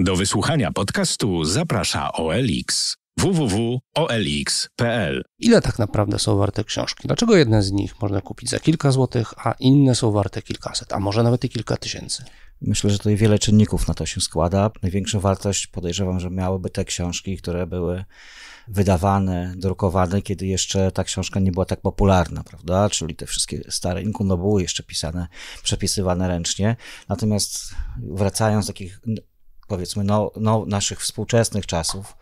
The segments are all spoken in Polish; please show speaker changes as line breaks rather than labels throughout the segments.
Do wysłuchania podcastu zaprasza OLX www.olx.pl Ile tak naprawdę są warte książki? Dlaczego jedne z nich można kupić za kilka złotych, a
inne są warte kilkaset, a może nawet i kilka tysięcy? Myślę, że tutaj wiele czynników na to się składa. Największą wartość podejrzewam, że miałyby te książki, które były wydawane, drukowane, kiedy jeszcze ta książka nie była tak popularna, prawda? Czyli te wszystkie stare inkuno jeszcze pisane, przepisywane ręcznie. Natomiast wracając do takich powiedzmy no, no, naszych współczesnych czasów,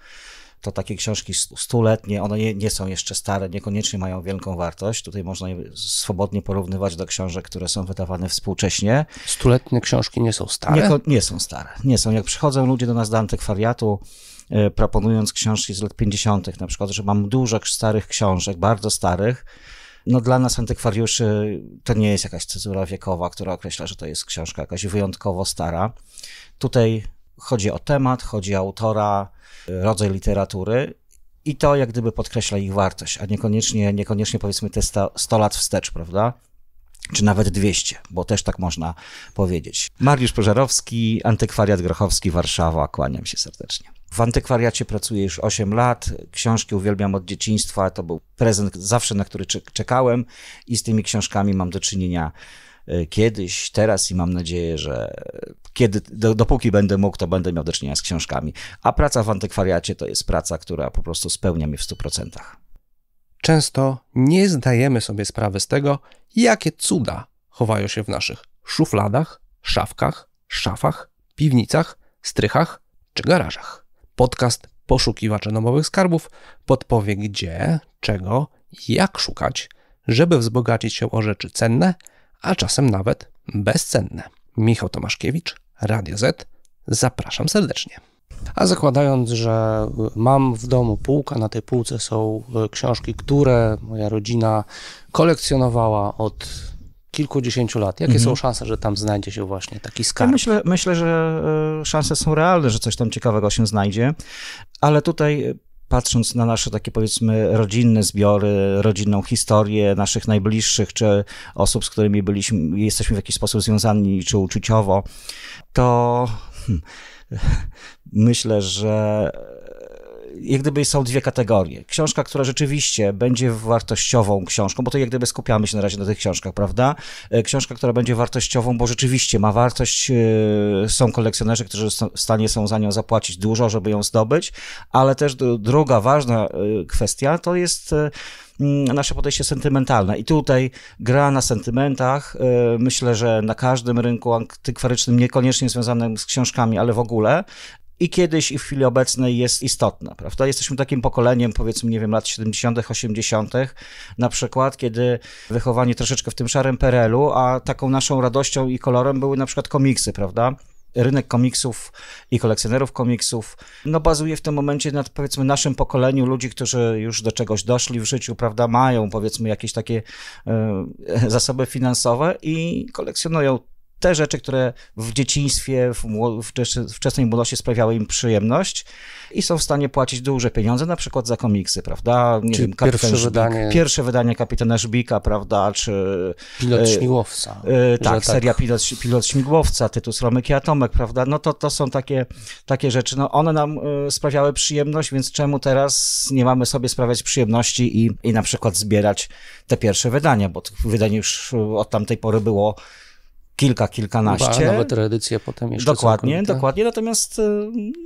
to takie książki stuletnie, one nie, nie, są jeszcze stare, niekoniecznie mają wielką wartość. Tutaj można je swobodnie porównywać do książek, które są wydawane współcześnie. Stuletnie książki nie są stare? Nie, nie są stare, nie są. Jak przychodzą ludzie do nas do antykwariatu, e, proponując książki z lat 50., na przykład, że mam dużo starych książek, bardzo starych, no dla nas antykwariuszy to nie jest jakaś cezura wiekowa, która określa, że to jest książka jakaś wyjątkowo stara. Tutaj Chodzi o temat, chodzi o autora, rodzaj literatury i to jak gdyby podkreśla ich wartość, a niekoniecznie, niekoniecznie powiedzmy te 100 lat wstecz, prawda? Czy nawet 200, bo też tak można powiedzieć. Mariusz Pożarowski, Antykwariat Grochowski, Warszawa. Kłaniam się serdecznie. W antykwariacie pracuję już 8 lat. Książki uwielbiam od dzieciństwa. To był prezent zawsze, na który czekałem i z tymi książkami mam do czynienia E, kiedyś, teraz i mam nadzieję, że kiedy, dopóki będę mógł, to będę miał do czynienia z książkami. A praca w antykwariacie to jest praca, która po prostu spełnia mnie w 100%. Często nie zdajemy sobie sprawy z tego, jakie cuda
chowają się w naszych szufladach, szafkach, szafach, piwnicach, strychach czy garażach. Podcast Poszukiwacze nowych Skarbów podpowie gdzie, czego, jak szukać, żeby wzbogacić się o rzeczy cenne – a czasem nawet bezcenne. Michał Tomaszkiewicz, Radio Z, zapraszam serdecznie. A zakładając, że mam w domu półkę, na tej półce są e, książki, które moja rodzina kolekcjonowała od kilkudziesięciu lat. Jakie mhm. są szanse, że tam znajdzie się właśnie taki skarb? Ja
myślę, myślę, że e, szanse są realne, że coś tam ciekawego się znajdzie, ale tutaj patrząc na nasze takie powiedzmy rodzinne zbiory, rodzinną historię naszych najbliższych, czy osób, z którymi byliśmy, jesteśmy w jakiś sposób związani, czy uczuciowo, to hmm, myślę, że jak gdyby są dwie kategorie. Książka, która rzeczywiście będzie wartościową książką, bo to jak gdyby skupiamy się na razie na tych książkach, prawda? E, książka, która będzie wartościową, bo rzeczywiście ma wartość, e, są kolekcjonerzy, którzy w stanie są za nią zapłacić dużo, żeby ją zdobyć, ale też druga ważna e, kwestia to jest mm, nasze podejście sentymentalne. I tutaj gra na sentymentach, myślę, że na każdym rynku antykwarycznym, niekoniecznie związanym z książkami, ale w ogóle, i kiedyś, i w chwili obecnej jest istotna, prawda? Jesteśmy takim pokoleniem, powiedzmy, nie wiem, lat 70., 80., na przykład, kiedy wychowanie troszeczkę w tym szarym perelu, a taką naszą radością i kolorem były na przykład komiksy, prawda? rynek komiksów i kolekcjonerów komiksów, no bazuje w tym momencie na powiedzmy naszym pokoleniu ludzi, którzy już do czegoś doszli w życiu, prawda, mają powiedzmy jakieś takie y, zasoby finansowe i kolekcjonują te rzeczy, które w dzieciństwie, w, w wczesnej młodości sprawiały im przyjemność i są w stanie płacić duże pieniądze, na przykład za komiksy, prawda? Nie wiem, pierwsze Żbik, wydanie... Pierwsze wydanie Kapitana Żbika, prawda? Czy... Pilot e, Śmigłowca. E, tak, tak, seria Pilot, Pilot Śmigłowca, tytuł Romek i Atomek, prawda? No to, to są takie, takie rzeczy, no one nam e, sprawiały przyjemność, więc czemu teraz nie mamy sobie sprawiać przyjemności i, i na przykład zbierać te pierwsze wydania, bo wydanie już od tamtej pory było kilka, kilkanaście. Ba, nawet reedycje potem jeszcze. Dokładnie, całkowite. dokładnie. Natomiast y,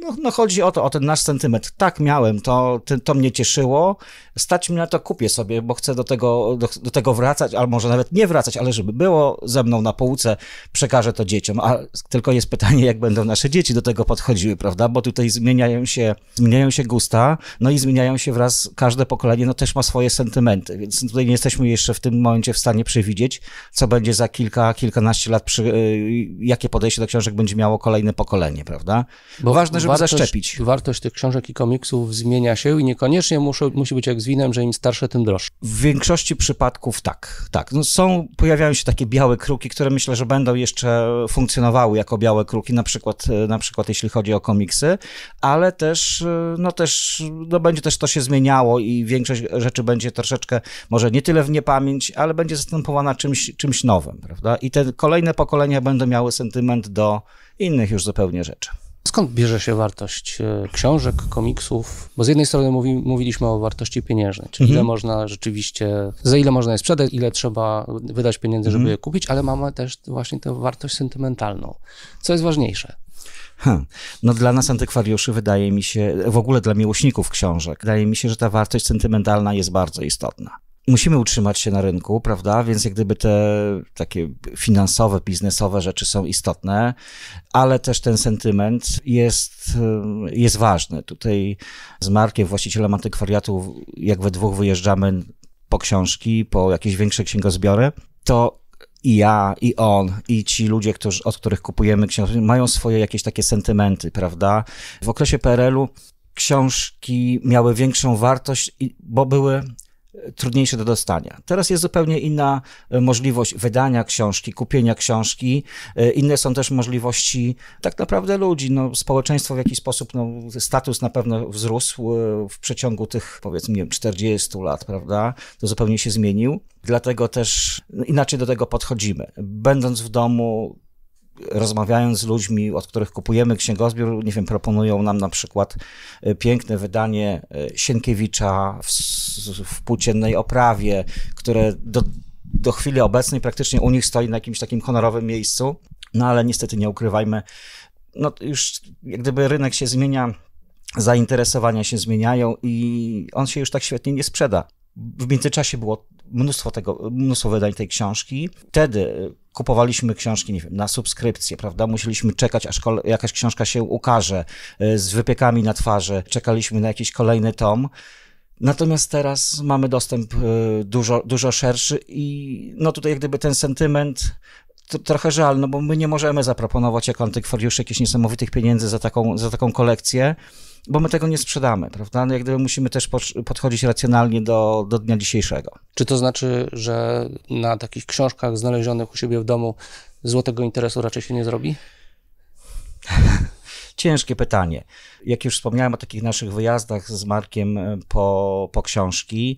no, no, chodzi o to, o ten nasz sentyment. Tak miałem, to, to mnie cieszyło. Stać mi na to, kupię sobie, bo chcę do tego, do, do, tego wracać, albo może nawet nie wracać, ale żeby było ze mną na półce, przekażę to dzieciom. A tylko jest pytanie, jak będą nasze dzieci do tego podchodziły, prawda? Bo tutaj zmieniają się, zmieniają się gusta, no i zmieniają się wraz, każde pokolenie no, też ma swoje sentymenty, więc tutaj nie jesteśmy jeszcze w tym momencie w stanie przewidzieć, co będzie za kilka, kilkanaście lat lat, przy, y, jakie podejście do książek będzie miało kolejne pokolenie, prawda? Bo ważne, żeby wartość, zaszczepić. Wartość tych książek i komiksów zmienia się i niekoniecznie muszą, musi być jak z winem, że im starsze, tym droższe. W większości przypadków tak, tak. No są, pojawiają się takie białe kruki, które myślę, że będą jeszcze funkcjonowały jako białe kruki, na przykład, y, na przykład jeśli chodzi o komiksy, ale też, y, no też, no będzie też to się zmieniało i większość rzeczy będzie troszeczkę, może nie tyle w niepamięć, ale będzie zastępowana czymś, czymś nowym, prawda? I te kolejne kolejne pokolenia będą miały sentyment do innych już zupełnie rzeczy. Skąd
bierze się wartość e, książek, komiksów? Bo z jednej strony mówi, mówiliśmy o wartości pieniężnej, czyli mhm. ile można rzeczywiście, za ile można je sprzedać, ile trzeba wydać pieniędzy, żeby mhm. je kupić, ale mamy też właśnie tę wartość sentymentalną. Co jest ważniejsze?
Hmm. No dla nas antykwariuszy wydaje mi się, w ogóle dla miłośników książek, wydaje mi się, że ta wartość sentymentalna jest bardzo istotna musimy utrzymać się na rynku, prawda? Więc jak gdyby te takie finansowe, biznesowe rzeczy są istotne, ale też ten sentyment jest, y, jest ważny. Tutaj z Markiem, właścicielem antykwariatu, jak we dwóch wyjeżdżamy po książki, po jakieś większe księgozbiory, to i ja, i on, i ci ludzie, którzy, od których kupujemy książki, mają swoje jakieś takie sentymenty, prawda? W okresie PRL-u książki miały większą wartość, bo były trudniejsze do dostania. Teraz jest zupełnie inna e, możliwość wydania książki, kupienia książki. E, inne są też możliwości tak naprawdę ludzi. No, społeczeństwo w jakiś sposób, no, status na pewno wzrósł e, w przeciągu tych powiedzmy nie wiem, 40 lat, prawda? To zupełnie się zmienił. Dlatego też no, inaczej do tego podchodzimy. Będąc w domu, rozmawiając z ludźmi, od których kupujemy księgozbiór, nie wiem, proponują nam na przykład e, piękne wydanie e, Sienkiewicza w, w płóciennej oprawie, które do, do chwili obecnej praktycznie u nich stoi na jakimś takim honorowym miejscu. No ale niestety nie ukrywajmy, no już jak gdyby rynek się zmienia, zainteresowania się zmieniają i on się już tak świetnie nie sprzeda. W międzyczasie było mnóstwo tego, mnóstwo wydań tej książki. Wtedy y, kupowaliśmy książki nie wiem, na subskrypcję, prawda? Musieliśmy czekać, aż jakaś książka się ukaże y, z wypiekami na twarzy. Czekaliśmy na jakiś kolejny tom. Natomiast teraz mamy dostęp y, dużo, dużo szerszy i no tutaj jak gdyby ten sentyment trochę żal, no bo my nie możemy zaproponować jako antykwariusz jakichś niesamowitych pieniędzy za taką, za taką kolekcję bo my tego nie sprzedamy, prawda? No jak gdyby musimy też podchodzić racjonalnie do, do dnia dzisiejszego. Czy to znaczy, że na takich książkach znalezionych u siebie w domu złotego interesu raczej się nie zrobi? Ciężkie pytanie. Jak już wspomniałem o takich naszych wyjazdach z Markiem e, po, po książki,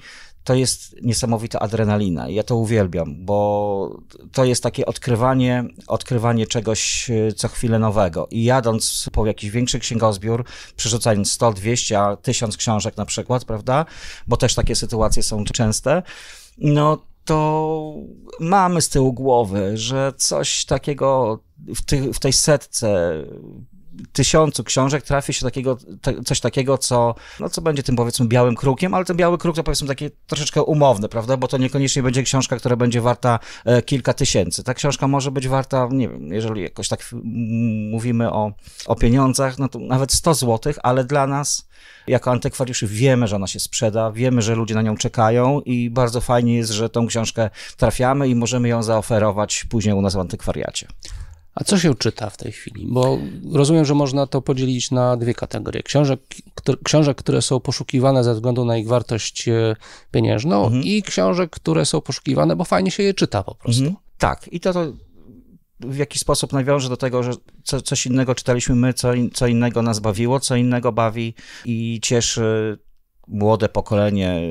to jest niesamowita adrenalina. Ja to uwielbiam, bo to jest takie odkrywanie, odkrywanie czegoś e, co chwilę nowego. I jadąc po jakiś większy księgozbiór, przerzucając 100, 200, a 1000 książek na przykład, prawda? Bo też takie sytuacje są częste. No to mamy z tyłu głowy, że coś takiego w, ty, w tej setce tysiącu książek trafi się takiego, te, coś takiego, co, no, co będzie tym powiedzmy białym krukiem, ale ten biały kruk to powiedzmy takie troszeczkę umowne, prawda? Bo to niekoniecznie będzie książka, która będzie warta e, kilka tysięcy. Ta książka może być warta, nie wiem, jeżeli jakoś tak mówimy o, o pieniądzach, no to nawet 100 złotych, ale dla nas jako antykwariuszy wiemy, że ona się sprzeda, wiemy, że ludzie na nią czekają i bardzo fajnie jest, że tą książkę trafiamy i możemy ją zaoferować później u nas w antykwariacie. A co się czyta w tej chwili? Bo rozumiem, że można to podzielić
na dwie kategorie. Książek, książek które są poszukiwane ze względu na ich wartość e, pieniężną mhm. i książek, które są poszukiwane, bo fajnie się je czyta po prostu. Mhm. Tak, i to, to
w jakiś sposób nawiąże do tego, że co, coś innego czytaliśmy my, co, in, co innego nas bawiło, co innego bawi i cieszy młode pokolenie e,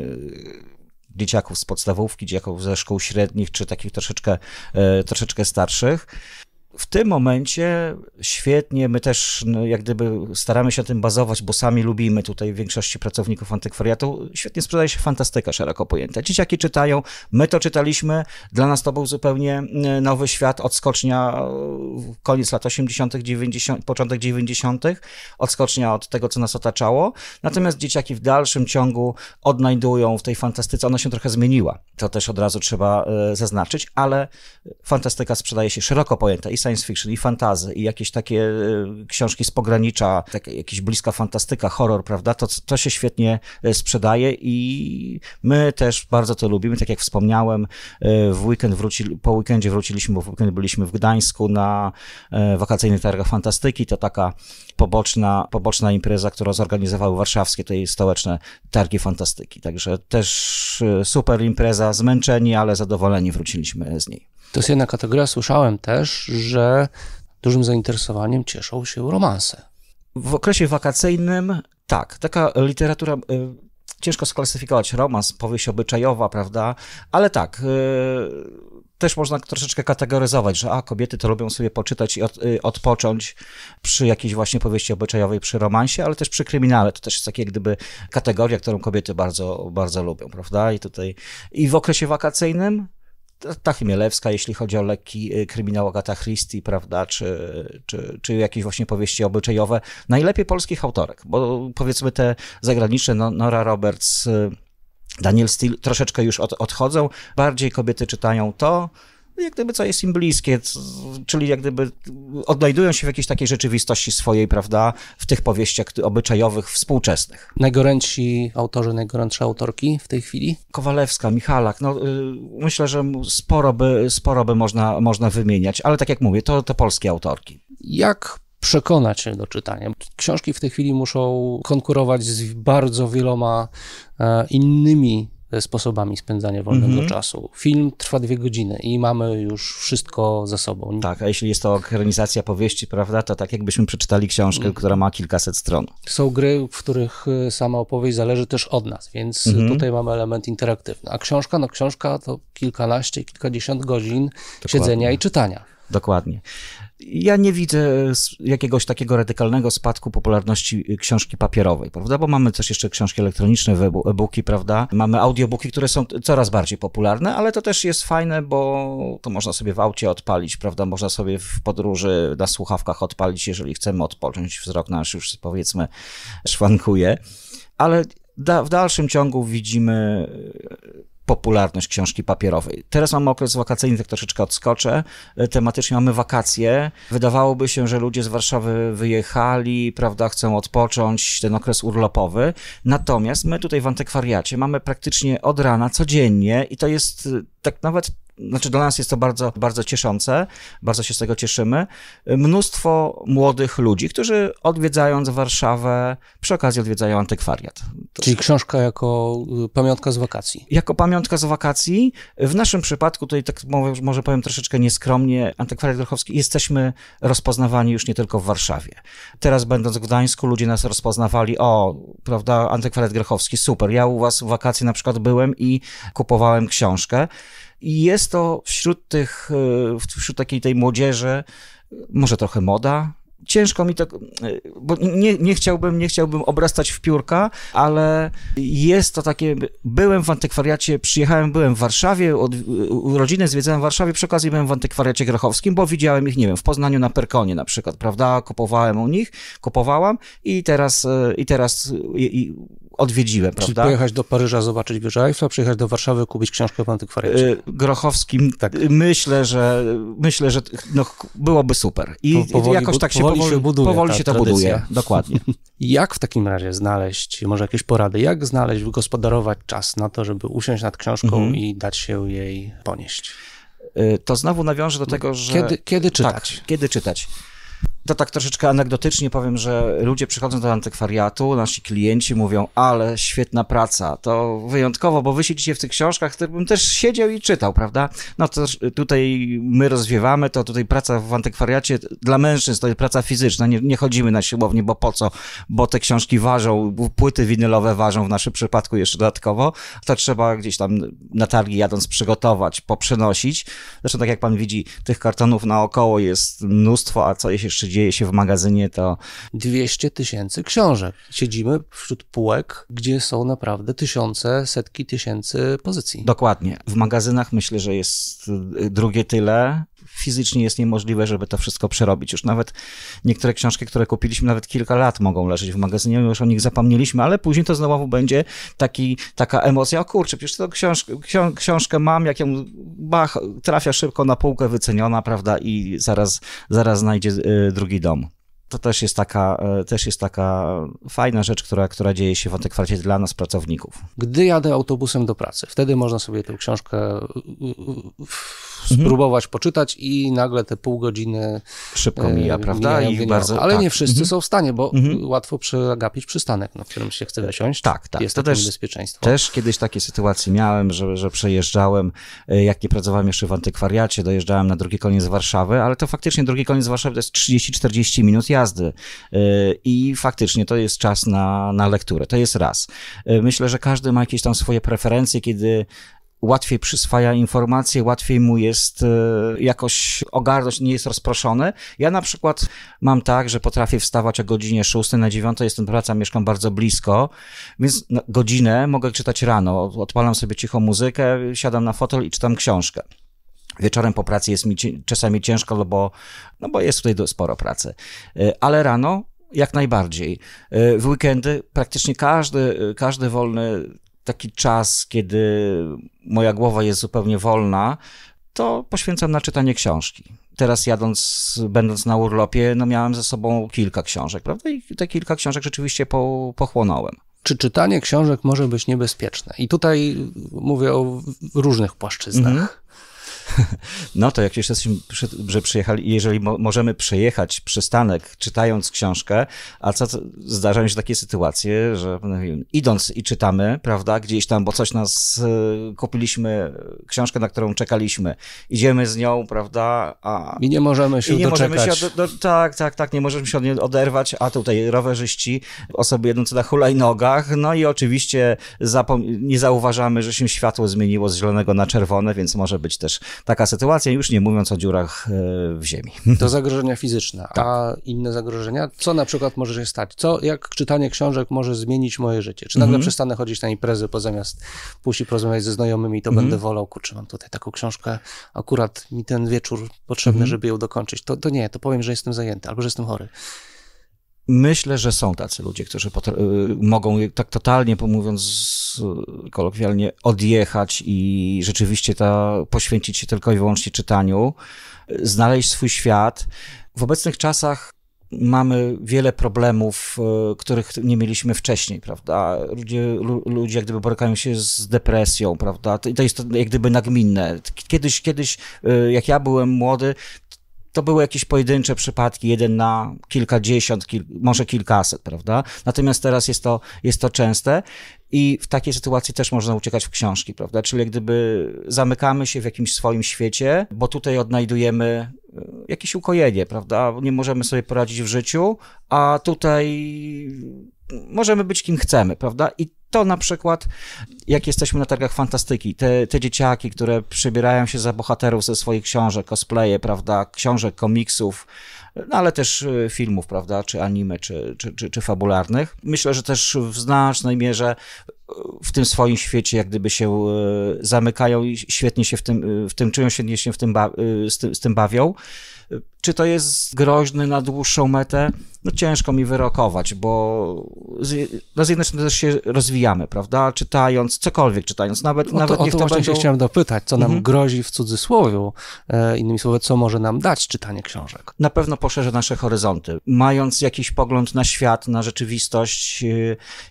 dzieciaków z podstawówki, dzieciaków ze szkół średnich, czy takich troszeczkę, e, troszeczkę starszych w tym momencie świetnie, my też no, jak gdyby staramy się tym bazować, bo sami lubimy tutaj większości pracowników antykwariatu, świetnie sprzedaje się fantastyka szeroko pojęta. Dzieciaki czytają, my to czytaliśmy, dla nas to był zupełnie e, nowy świat, odskocznia e, koniec lat 80., 90, początek 90., odskocznia od tego, co nas otaczało. Natomiast dzieciaki w dalszym ciągu odnajdują w tej fantastyce, ona się trochę zmieniła, to też od razu trzeba e, zaznaczyć, ale fantastyka sprzedaje się szeroko pojęta i science fiction, i fantazy, i jakieś takie e, książki z pogranicza, tak, jakieś bliska fantastyka, horror, prawda, to, to się świetnie e, sprzedaje i my też bardzo to lubimy, tak jak wspomniałem, e, w weekend wróci, po weekendzie wróciliśmy, bo w weekend byliśmy w Gdańsku na wakacyjnych targach fantastyki, to taka poboczna, poboczna impreza, którą zorganizowały warszawskie, tej stołeczne targi fantastyki, także też super impreza, zmęczeni, ale zadowoleni wróciliśmy z niej. To jest jedna kategoria.
Słyszałem też, że dużym zainteresowaniem cieszą się romanse.
W okresie wakacyjnym tak, taka literatura y ciężko sklasyfikować romans, powieść obyczajowa, prawda? Ale tak, yy, też można troszeczkę kategoryzować, że a kobiety to lubią sobie poczytać i od, y, odpocząć przy jakiejś właśnie powieści obyczajowej, przy romansie, ale też przy kryminale. To też jest takie gdyby kategoria, którą kobiety bardzo, bardzo lubią, prawda? I tutaj i w okresie wakacyjnym ta Chmielewska, jeśli chodzi o lekki y, kryminał Agata Christie, prawda, czy, czy, czy jakieś właśnie powieści obyczajowe, najlepiej polskich autorek, bo powiedzmy te zagraniczne, no, Nora Roberts, y, Daniel Steele troszeczkę już od, odchodzą, bardziej kobiety czytają to, no, jak gdyby co jest im bliskie, czyli jak gdyby odnajdują się w jakiejś takiej rzeczywistości swojej, prawda, w tych powieściach obyczajowych współczesnych. Najgorętsi autorzy, najgorętsze autorki w tej chwili? Kowalewska, Michalak, no y, myślę, że sporo by, sporo by można, można wymieniać, ale tak jak mówię, to, to polskie autorki. Jak przekonać się do czytania.
Książki w tej chwili muszą konkurować z bardzo wieloma e, innymi E, sposobami spędzania wolnego mm -hmm. czasu. Film trwa dwie godziny i mamy już wszystko
za sobą. Tak, a jeśli jest to ekranizacja powieści, prawda, to tak jakbyśmy przeczytali książkę, mhm. która ma kilkaset stron.
Są gry, w których e, sama opowieść zależy też od nas, więc mm -hmm. tutaj mamy element interaktywny. A książka, no książka to kilkanaście, kilkadziesiąt godzin Dokładnie. siedzenia i
czytania. Dokładnie ja nie widzę jakiegoś takiego radykalnego spadku popularności y, książki papierowej, prawda? Bo mamy też jeszcze książki elektroniczne, e-booki, prawda? Mamy audiobooki, które są coraz bardziej popularne, ale to też jest fajne, bo to można sobie w aucie odpalić, prawda? Można sobie w podróży na słuchawkach odpalić, jeżeli chcemy odpocząć. Wzrok nasz już powiedzmy szwankuje. Ale da, w dalszym ciągu widzimy popularność książki papierowej. Teraz mamy okres wakacyjny, tak troszeczkę odskoczę. E, tematycznie mamy wakacje. Wydawałoby się, że ludzie z Warszawy wyjechali, prawda, chcą odpocząć ten okres urlopowy. Natomiast my tutaj w antykwariacie mamy praktycznie od rana codziennie i to jest e, tak nawet znaczy dla nas jest to bardzo, bardzo cieszące, bardzo się z tego cieszymy. Mnóstwo młodych ludzi, którzy odwiedzając Warszawę, przy okazji odwiedzają antykwariat. To Czyli książka jako y, pamiątka z wakacji. Jako pamiątka z wakacji. W naszym przypadku, tutaj tak może powiem troszeczkę nieskromnie, antykwariat grochowski, jesteśmy rozpoznawani już nie tylko w Warszawie. Teraz będąc w Gdańsku, ludzie nas rozpoznawali, o, prawda, antykwariat grochowski, super, ja u was w wakacje na przykład byłem i kupowałem książkę. I jest to wśród tych, e, wśród takiej tej młodzieży, może trochę moda, ciężko mi to, e, bo nie, nie, chciałbym, nie chciałbym obrastać w piórka, ale jest to takie, byłem w antykwariacie, przyjechałem, byłem w Warszawie, od, rodzinę zwiedzałem w Warszawie, przy okazji byłem w antykwariacie grochowskim, bo widziałem ich, nie wiem, w Poznaniu na Perkonie na przykład, prawda, kupowałem u nich, kupowałam i teraz, e, i teraz i, i odwiedziłem, Czyli prawda? pojechać do Paryża, zobaczyć Wieżę Eiffla, przyjechać do Warszawy, kupić książkę w antykwariacie. E, grochowskim, tak. myślę, że myślę, że no, byłoby super. I powoli, jakoś tak się powoli, powoli się buduje. Powoli ta się to tradycja. buduje, dokładnie.
jak w takim razie znaleźć, może jakieś porady, jak znaleźć, wygospodarować czas na to, żeby
usiąść nad książką mhm. i dać się jej ponieść? Y, to znowu nawiążę do tego, że. Kiedy, kiedy czytać? Tak, kiedy czytać? to tak troszeczkę anegdotycznie powiem, że ludzie przychodzą do antykwariatu, nasi klienci mówią, ale świetna praca, to wyjątkowo, bo wy siedzicie w tych książkach, to bym też siedział i czytał, prawda? No to tutaj my rozwiewamy, to tutaj praca w antykwariacie dla mężczyzn to jest praca fizyczna, nie, nie chodzimy na siłownię, bo po co? Bo te książki ważą, płyty winylowe ważą w naszym przypadku jeszcze dodatkowo, to trzeba gdzieś tam na targi jadąc przygotować, poprzenosić. Zresztą tak jak pan widzi, tych kartonów naokoło jest mnóstwo, a co jest jeszcze dzieje się w magazynie, to... 200
tysięcy książek. Siedzimy wśród półek, gdzie są naprawdę tysiące, setki
tysięcy pozycji. Dokładnie. W magazynach myślę, że jest y, drugie tyle, fizycznie jest niemożliwe, żeby to wszystko przerobić. Już nawet niektóre książki, które kupiliśmy, nawet kilka lat mogą leżeć w magazynie, już o nich zapomnieliśmy, ale później to znowu będzie taki, taka emocja, o kurczę, przecież to książ, książ, książkę mam, jak ją, bach, trafia szybko na półkę, wyceniona, prawda, i zaraz, zaraz znajdzie e, drugi dom to też jest taka, e, też jest taka fajna rzecz, która, która dzieje się w Antykwarcie dla nas, pracowników. Gdy jadę autobusem do
pracy, wtedy można sobie tę książkę Mhm. spróbować mhm. poczytać i nagle te pół godziny szybko e, mija, prawda? I bardzo, Ale tak. nie wszyscy mhm. są w stanie, bo mhm. łatwo przegapić przystanek, na którym się chce wysiąść. Tak, tak. Jest to też bezpieczeństwo.
Też kiedyś takie sytuacje miałem, że, że przejeżdżałem, e, jak nie pracowałem jeszcze w antykwariacie, dojeżdżałem na drugi koniec Warszawy, ale to faktycznie drugi koniec Warszawy to jest 30-40 minut jazdy e, i faktycznie to jest czas na, na lekturę. To jest raz. Myślę, że każdy ma jakieś tam swoje preferencje, kiedy łatwiej przyswaja informacje, łatwiej mu jest e, jakoś ogarnąć, nie jest rozproszony. Ja na przykład mam tak, że potrafię wstawać o godzinie 6, na 9 jestem praca, mieszkam bardzo blisko, więc godzinę mogę czytać rano. Odpalam sobie cicho muzykę, siadam na fotel i czytam książkę. Wieczorem po pracy jest mi czasami ciężko, no bo, no bo jest tutaj sporo pracy. E, ale rano jak najbardziej. E, w weekendy praktycznie każdy, każdy wolny taki czas, kiedy moja głowa jest zupełnie wolna, to poświęcam na czytanie książki. Teraz jadąc, będąc na urlopie, no miałem ze sobą kilka książek, prawda? I te kilka książek rzeczywiście po, pochłonąłem. Czy czytanie książek może być niebezpieczne? I tutaj mówię o różnych płaszczyznach. Mm -hmm. No to jak już jesteśmy, że przyjechali, jeżeli mo możemy przejechać przystanek czytając książkę, a co zdarzają się takie sytuacje, że no, idąc i czytamy, prawda, gdzieś tam, bo coś nas e, kupiliśmy, książkę, na którą czekaliśmy, idziemy z nią, prawda, a... I nie możemy się i nie doczekać. Możemy się, do, tak, tak, tak, nie możemy się od niej oderwać, a tutaj rowerzyści, osoby jedące na hulajnogach, no i oczywiście nie zauważamy, że się światło zmieniło z zielonego na czerwone, więc może być też taka sytuacja, już nie mówiąc o dziurach e, w ziemi. To
zagrożenia fizyczne, tak. a inne zagrożenia? Co na przykład może się stać? Co, jak czytanie książek może zmienić moje życie? Czy nagle mhm. przestanę chodzić na imprezy, bo zamiast pójść i porozmawiać ze znajomymi, to będę mhm. wolał, kurczę, mam tutaj taką książkę, akurat mi ten wieczór potrzebny, mhm. żeby ją dokończyć. To, to nie, to powiem, że jestem zajęty albo że jestem chory.
Myślę, że są tacy ludzie, którzy y, mogą, tak totalnie mówiąc y, kolokwialnie, odjechać i rzeczywiście ta, poświęcić się tylko i wyłącznie czytaniu, znaleźć swój świat. W obecnych czasach mamy wiele problemów, y, których nie mieliśmy wcześniej, prawda? Ludzie, ludzie jak gdyby borykają się z depresją, prawda? To jest to jak gdyby nagminne. Kiedyś, kiedyś, jak ja byłem młody, to były jakieś pojedyncze przypadki, jeden na kilkadziesiąt, kil, może kilkaset, prawda? Natomiast teraz jest to, jest to częste i w takiej sytuacji też można uciekać w książki, prawda? Czyli gdyby zamykamy się w jakimś swoim świecie, bo tutaj odnajdujemy e, jakieś ukojenie, prawda? Nie możemy sobie poradzić w życiu, a tutaj możemy być kim chcemy, prawda? I to na przykład, jak jesteśmy na targach fantastyki, te, te dzieciaki, które przybierają się za bohaterów ze swoich książek, cosplaye, prawda, książek, komiksów, no ale też y, filmów, prawda, czy anime, czy, czy, czy, czy fabularnych. Myślę, że też w znacznej mierze y, w tym swoim świecie jak gdyby się y, zamykają i świetnie się w tym, w tym czują, świetnie się w tym, z, tym, z tym bawią. Czy to jest groźny na dłuższą metę? No ciężko mi wyrokować, bo z, no z jednej strony też się rozwijamy, prawda? Czytając, cokolwiek czytając,
nawet, no nawet to, niech to, to właśnie będą... się chciałem dopytać, co nam mhm. grozi w cudzysłowie, e, innymi słowy, co może nam
dać czytanie książek? Na pewno poszerzy nasze horyzonty. Mając jakiś pogląd na świat, na rzeczywistość, e,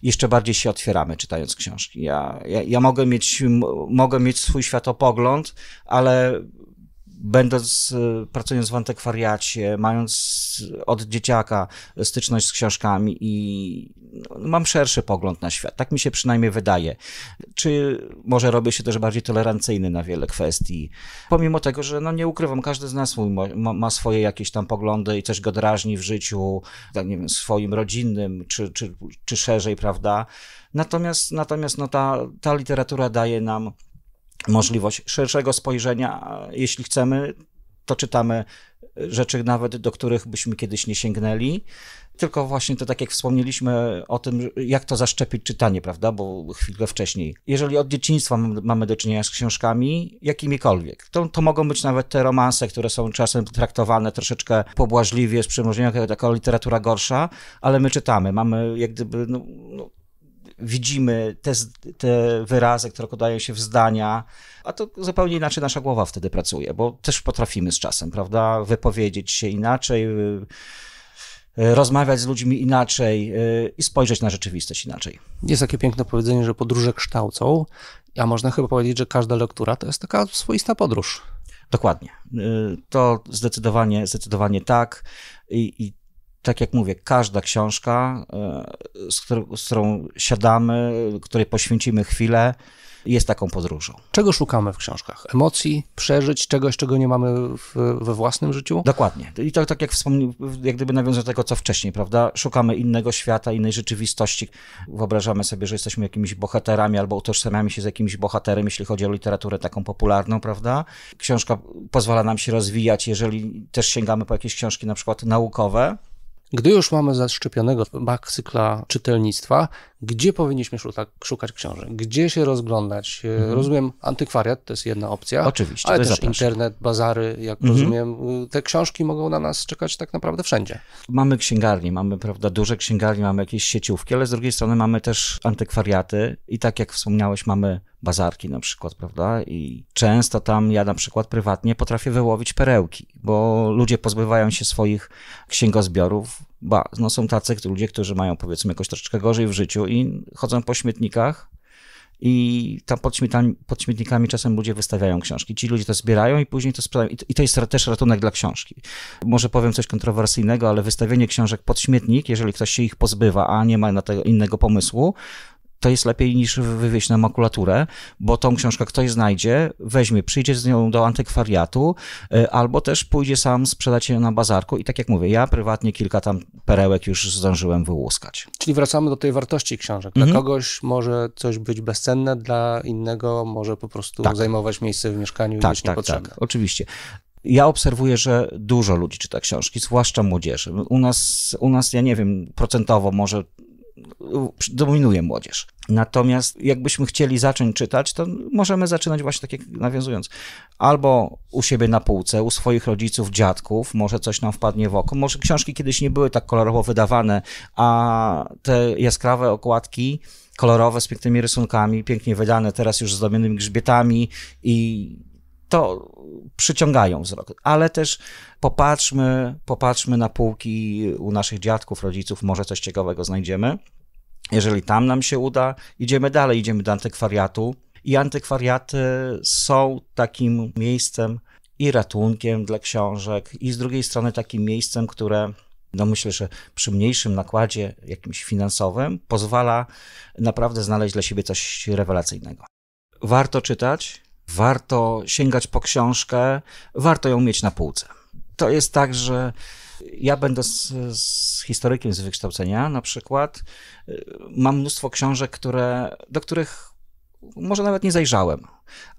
jeszcze bardziej się otwieramy czytając książki. Ja, ja, ja mogę, mieć, mogę mieć swój światopogląd, ale będąc, y, pracując w antykwariacie, mając od dzieciaka styczność z książkami i no, mam szerszy pogląd na świat. Tak mi się przynajmniej wydaje. Czy może robię się też bardziej tolerancyjny na wiele kwestii. Pomimo tego, że no nie ukrywam, każdy z nas ma, ma swoje jakieś tam poglądy i też go drażni w życiu, tak nie wiem, swoim rodzinnym czy, czy, czy szerzej, prawda? Natomiast, natomiast no ta, ta literatura daje nam możliwość szerszego spojrzenia. Jeśli chcemy, to czytamy rzeczy nawet, do których byśmy kiedyś nie sięgnęli. Tylko właśnie to tak jak wspomnieliśmy o tym, jak to zaszczepić czytanie, prawda, bo chwilę wcześniej. Jeżeli od dzieciństwa mamy do czynienia z książkami, jakimikolwiek, to, to mogą być nawet te romanse, które są czasem traktowane troszeczkę pobłażliwie, z przymrużeniem, jako literatura gorsza, ale my czytamy, mamy jak gdyby, no, no widzimy te, te wyrazy, które podają się w zdania, a to zupełnie inaczej nasza głowa wtedy pracuje, bo też potrafimy z czasem, prawda, wypowiedzieć się inaczej, y, rozmawiać z ludźmi inaczej y, i spojrzeć na rzeczywistość inaczej. Jest takie piękne powiedzenie, że podróże kształcą, a można chyba powiedzieć, że każda lektura to jest taka swoista podróż. Dokładnie. Y, to zdecydowanie, zdecydowanie tak. I, i tak jak mówię, każda książka, e, z, którą, z którą siadamy, której poświęcimy chwilę, jest taką podróżą. Czego szukamy w książkach? Emocji, przeżyć, czegoś, czego nie mamy w, we własnym życiu? Dokładnie. I to tak jak wspomniałem, jak gdyby nawiązując do tego, co wcześniej, prawda? Szukamy innego świata, innej rzeczywistości. Wyobrażamy sobie, że jesteśmy jakimiś bohaterami albo utożsamiamy się z jakimś bohaterem, jeśli chodzi o literaturę taką popularną, prawda? Książka pozwala nam się rozwijać, jeżeli też sięgamy po jakieś książki na przykład naukowe, gdy już mamy zaszczepionego bak
cykla czytelnictwa, gdzie powinniśmy szukać książek, gdzie się rozglądać. E, mhm. Rozumiem, antykwariat to jest jedna opcja. Oczywiście. Ale też zapraszam. internet, bazary, jak mhm. rozumiem, e,
te książki mogą na nas czekać tak naprawdę wszędzie. Mamy księgarnie, mamy prawda, duże księgarnie, mamy jakieś sieciówki, ale z drugiej strony mamy też antykwariaty i tak jak wspomniałeś, mamy bazarki na przykład, prawda? I często tam ja na przykład prywatnie potrafię wyłowić perełki, bo ludzie pozbywają się swoich księgozbiorów, ba, no są tacy ludzie, którzy mają powiedzmy jakoś troszeczkę gorzej w życiu i chodzą po śmietnikach i tam pod śmietnikami, pod śmietnikami czasem ludzie wystawiają książki. Ci ludzie to zbierają i później to sprzedają. I to, I to, jest też ratunek dla książki. Może powiem coś kontrowersyjnego, ale wystawienie książek pod śmietnik, jeżeli ktoś się ich pozbywa, a nie ma na tego innego pomysłu, to jest lepiej niż wywieźć na makulaturę, bo tą książkę ktoś znajdzie, weźmie, przyjdzie z nią do antykwariatu, e, albo też pójdzie sam sprzedać ją na bazarku i tak jak mówię, ja prywatnie kilka tam perełek już zdążyłem wyłuskać.
Czyli wracamy do tej wartości książek. Dla mhm. kogoś może coś być bezcenne, dla innego może po prostu tak. zajmować miejsce w mieszkaniu tak, i być tak, tak. niepotrzebne. Tak,
oczywiście ja obserwuję, że dużo ludzi czyta książki, zwłaszcza młodzieży. U nas, u nas, ja nie wiem, procentowo może dominuje młodzież. Natomiast jakbyśmy chcieli zacząć czytać, to możemy zaczynać właśnie tak jak nawiązując. Albo u siebie na półce, u swoich rodziców, dziadków, może coś nam wpadnie w oko. Może książki kiedyś nie były tak kolorowo wydawane, a te jaskrawe okładki kolorowe z pięknymi rysunkami, pięknie wydane, teraz już z zdobionymi grzbietami i to przyciągają wzrok. Ale też popatrzmy, popatrzmy na półki u naszych dziadków, rodziców, może coś ciekawego znajdziemy. Jeżeli tam nam się uda, idziemy dalej, idziemy do antykwariatu. I antykwariaty są takim miejscem i ratunkiem dla książek, i z drugiej strony takim miejscem, które no myślę, że przy mniejszym nakładzie jakimś finansowym pozwala naprawdę znaleźć dla siebie coś rewelacyjnego. Warto czytać, warto sięgać po książkę, warto ją mieć na półce. To jest tak, że ja będę z, z, historykiem z wykształcenia na przykład, y, mam mnóstwo książek, które, do których może nawet nie zajrzałem,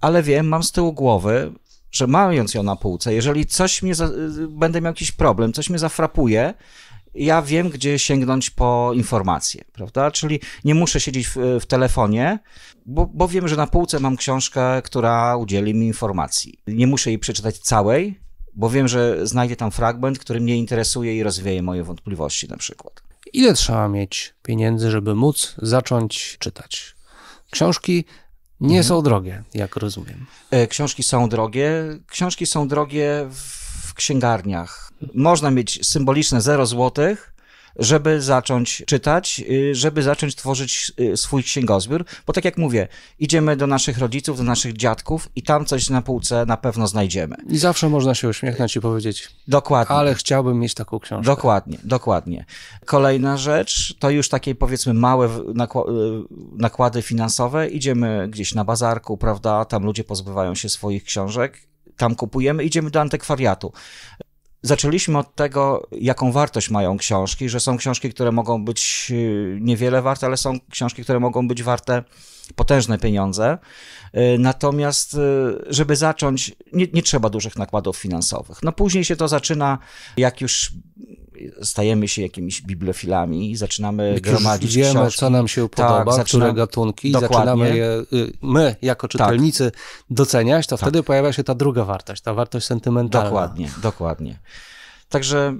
ale wiem, mam z tyłu głowy, że mając ją na półce, jeżeli coś mnie, za, y, będę miał jakiś problem, coś mnie zafrapuje, ja wiem, gdzie sięgnąć po informacje, prawda? Czyli nie muszę siedzieć w, w telefonie, bo, bo wiem, że na półce mam książkę, która udzieli mi informacji. Nie muszę jej przeczytać całej, bo wiem, że znajdę tam fragment, który mnie interesuje i rozwieje moje wątpliwości na przykład. Ile trzeba mieć
pieniędzy, żeby móc zacząć czytać? Książki nie mhm. są drogie, jak rozumiem.
E, książki są drogie. Książki są drogie w księgarniach można mieć symboliczne 0 złotych, żeby zacząć czytać, y, żeby zacząć tworzyć y, swój księgozbiór, bo tak jak mówię, idziemy do naszych rodziców, do naszych dziadków i tam coś na półce na pewno znajdziemy. I zawsze można się uśmiechnąć i powiedzieć. Dokładnie. Ale chciałbym mieć taką książkę. Dokładnie, dokładnie. Kolejna rzecz to już takie powiedzmy małe y, nakłady finansowe. Idziemy gdzieś na bazarku, prawda? Tam ludzie pozbywają się swoich książek tam kupujemy, idziemy do antykwariatu. Zaczęliśmy od tego, jaką wartość mają książki, że są książki, które mogą być y, niewiele warte, ale są książki, które mogą być warte potężne pieniądze. Y, natomiast, y, żeby zacząć, nie, nie trzeba dużych nakładów finansowych. No później się to zaczyna, jak już stajemy się jakimiś bibliofilami i zaczynamy Jak gromadzić wiemy, książki. co nam się tak, podoba, tak, zaczynam... które gatunki Dokładnie. i zaczynamy je, y, my jako tak. czytelnicy tak. doceniać, to tak. wtedy pojawia się ta druga wartość, ta wartość sentymentalna. Dokładnie, dokładnie. Także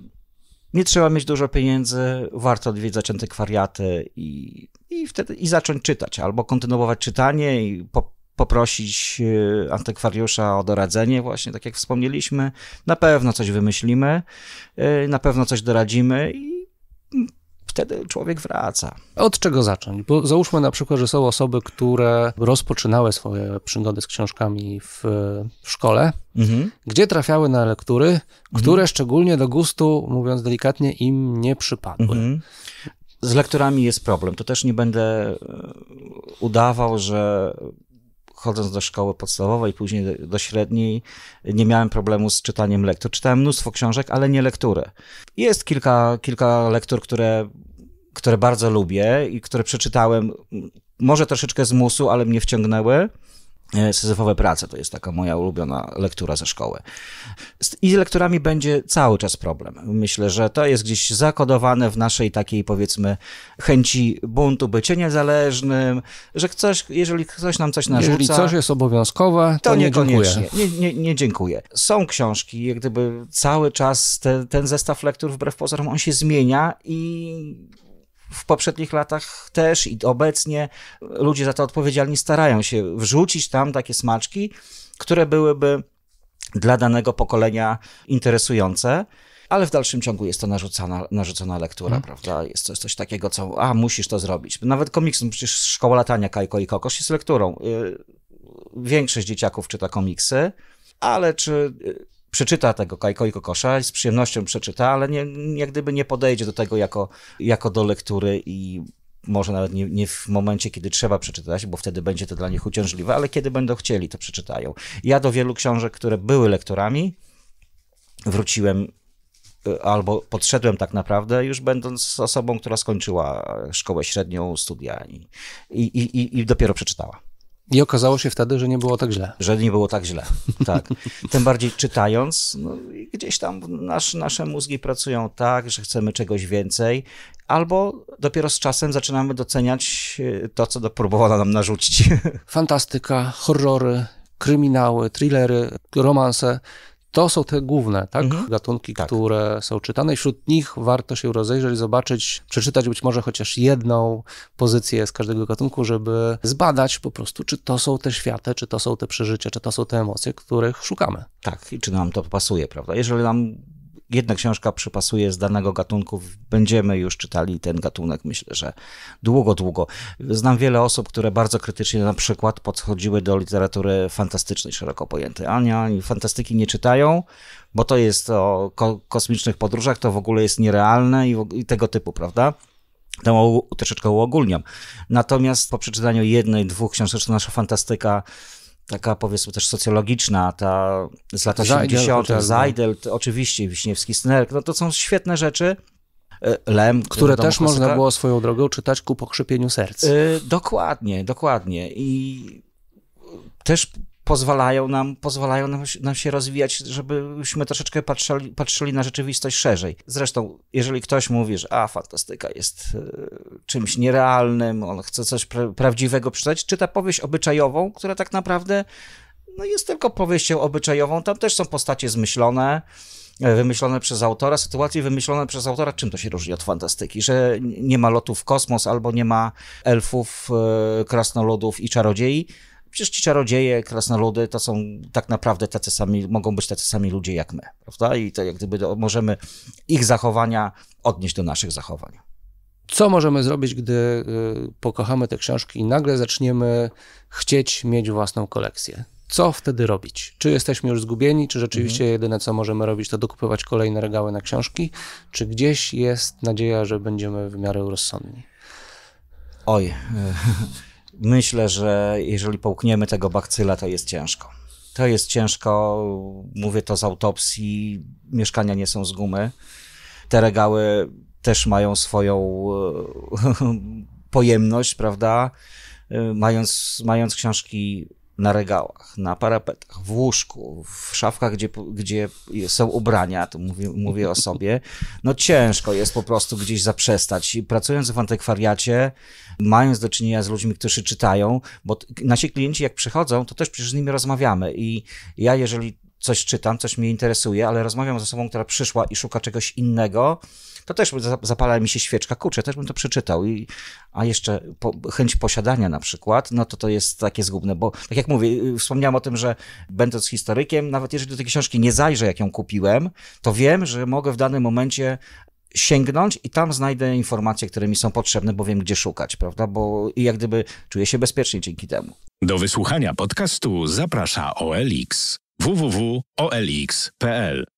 nie trzeba mieć dużo pieniędzy, warto odwiedzać antykwariaty i, i wtedy i zacząć czytać, albo kontynuować czytanie i po, poprosić e, antykwariusza o doradzenie, właśnie tak jak wspomnieliśmy. Na pewno coś wymyślimy, e, na pewno coś doradzimy i wtedy człowiek
wraca. Od czego zacząć? Bo załóżmy na przykład, że są osoby, które rozpoczynały swoje przygody z książkami w, w szkole, mhm. gdzie trafiały na lektury, mhm. które mhm.
szczególnie do gustu, mówiąc
delikatnie, im nie
przypadły. Mhm. Z lekturami jest problem. To też nie będę e, udawał, że chodząc do szkoły podstawowej, później do, do średniej, nie miałem problemu z czytaniem lektur. Czytałem mnóstwo książek, ale nie lektury. Jest kilka, kilka lektur, które, które bardzo lubię i które przeczytałem, może troszeczkę z musu, ale mnie wciągnęły. E, syzyfowe prace to jest taka moja ulubiona lektura ze szkoły. I z lekturami będzie cały czas problem. Myślę, że to jest gdzieś zakodowane w naszej takiej, powiedzmy, chęci buntu, bycie niezależnym, że ktoś, jeżeli ktoś nam coś narzuca... Jeżeli coś jest
obowiązkowe, to, to nie dziękuję. Nie,
nie, nie, dziękuję. Są książki, jak gdyby cały czas te, ten zestaw lektur, wbrew pozorom, on się zmienia i w poprzednich latach też i obecnie ludzie za to odpowiedzialni starają się wrzucić tam takie smaczki, które byłyby dla danego pokolenia interesujące. Ale w dalszym ciągu jest to narzucana, narzucona lektura, hmm. prawda? Jest coś, coś takiego, co, a musisz to zrobić. Nawet komiksy, no przecież Szkoła Latania Kajko i Kokosz jest lekturą. Y, większość dzieciaków czyta komiksy, ale czy y, przeczyta tego Kajko Kosza i z przyjemnością przeczyta, ale nie, jak gdyby nie podejdzie do tego jako, jako do lektury i może nawet nie, nie, w momencie, kiedy trzeba przeczytać, bo wtedy będzie to dla nich uciążliwe, ale kiedy będą chcieli, to przeczytają. Ja do wielu książek, które były lektorami, wróciłem e, albo podszedłem tak naprawdę już będąc osobą, która skończyła szkołę średnią, studia i, i, i, i dopiero przeczytała. I okazało się wtedy, że nie było tak źle. Że nie było tak źle, tak. Tym bardziej czytając, no, gdzieś tam nasz, nasze mózgi pracują tak, że chcemy czegoś więcej, albo dopiero z czasem zaczynamy doceniać e, to, co próbowano nam narzucić. Fantastyka,
horrory, kryminały, thrillery, romanse to są te główne tak, mhm. gatunki, tak. które są czytane i wśród nich warto się rozejrzeć, zobaczyć, przeczytać być może chociaż jedną pozycję z każdego gatunku, żeby zbadać po prostu, czy to są te światy, czy to są te przeżycia, czy to są te emocje, których szukamy.
Tak, i czy nam to pasuje, prawda? Jeżeli nam jedna książka przypasuje z danego gatunku, będziemy już czytali ten gatunek, myślę, że długo, długo. Znam wiele osób, które bardzo krytycznie na przykład podchodziły do literatury fantastycznej, szeroko pojętej. Ania, i fantastyki nie czytają, bo to jest o ko kosmicznych podróżach, to w ogóle jest nierealne i, i tego typu, prawda? Tą troszeczkę uogólniam. Natomiast po przeczytaniu jednej, dwóch książek, to nasza fantastyka taka powiedzmy też socjologiczna, ta z lat 80., Zajdel, no. oczywiście, Wiśniewski, Snerk, no to są świetne rzeczy. E, Lem, które też klasyka. można było swoją drogą czytać ku pokrzypieniu serca Yy, e, dokładnie, dokładnie. I też pozwalają nam, pozwalają nam, nam się rozwijać, żebyśmy troszeczkę patrzyli, patrzyli na rzeczywistość szerzej. Zresztą, jeżeli ktoś mówi, że a, fantastyka jest y, czymś nierealnym, on chce coś pra prawdziwego przeczytać, czyta powieść obyczajową, która tak naprawdę no, jest tylko powieścią obyczajową, tam też są postacie zmyślone, e, wymyślone przez autora, sytuacje wymyślone przez autora. Czym to się różni od fantastyki? Że nie ma lotów w kosmos albo nie ma elfów, e, krasnoludów i czarodziei, Przecież ci czarodzieje, krasnoludy to są tak naprawdę tacy sami, mogą być tacy sami ludzie jak my, prawda? I to jak gdyby do, możemy ich zachowania odnieść do naszych zachowań. Co możemy zrobić,
gdy y, pokochamy te książki i nagle zaczniemy chcieć mieć własną kolekcję? Co wtedy robić? Czy jesteśmy już zgubieni, czy rzeczywiście mhm. jedyne co możemy robić to dokupywać kolejne regały na książki? Czy gdzieś jest nadzieja, że będziemy w miarę rozsądni?
Oj. Y, myślę, że jeżeli połkniemy tego bakcyla, to jest ciężko. To jest ciężko, mówię to z autopsji, mieszkania nie są z gumy. Te regały też mają swoją e, pojemność, prawda? E, mając, mając książki na regałach, na parapetach, w łóżku, w szafkach, gdzie, gdzie są ubrania, tu mówię, mówię o sobie, no ciężko jest po prostu gdzieś zaprzestać. I pracując w antykwariacie, mając do czynienia z ludźmi, którzy czytają, bo nasi klienci jak przychodzą, to też przecież z nimi rozmawiamy i ja jeżeli coś czytam, coś mnie interesuje, ale rozmawiam z osobą, która przyszła i szuka czegoś innego, to też zapala mi się świeczka, kurczę, też bym to przeczytał. I, a jeszcze po, chęć posiadania na przykład, no to to jest takie zgubne, bo tak jak mówię, y, wspomniałem o tym, że będąc historykiem, nawet jeżeli do tej książki nie zajrzę, jak ją kupiłem, to wiem, że mogę w danym momencie sięgnąć i tam znajdę informacje, które mi są potrzebne, bo wiem, gdzie szukać, prawda? Bo i jak gdyby czuję się bezpiecznie dzięki temu. Do wysłuchania podcastu
zaprasza OLX www.olx.pl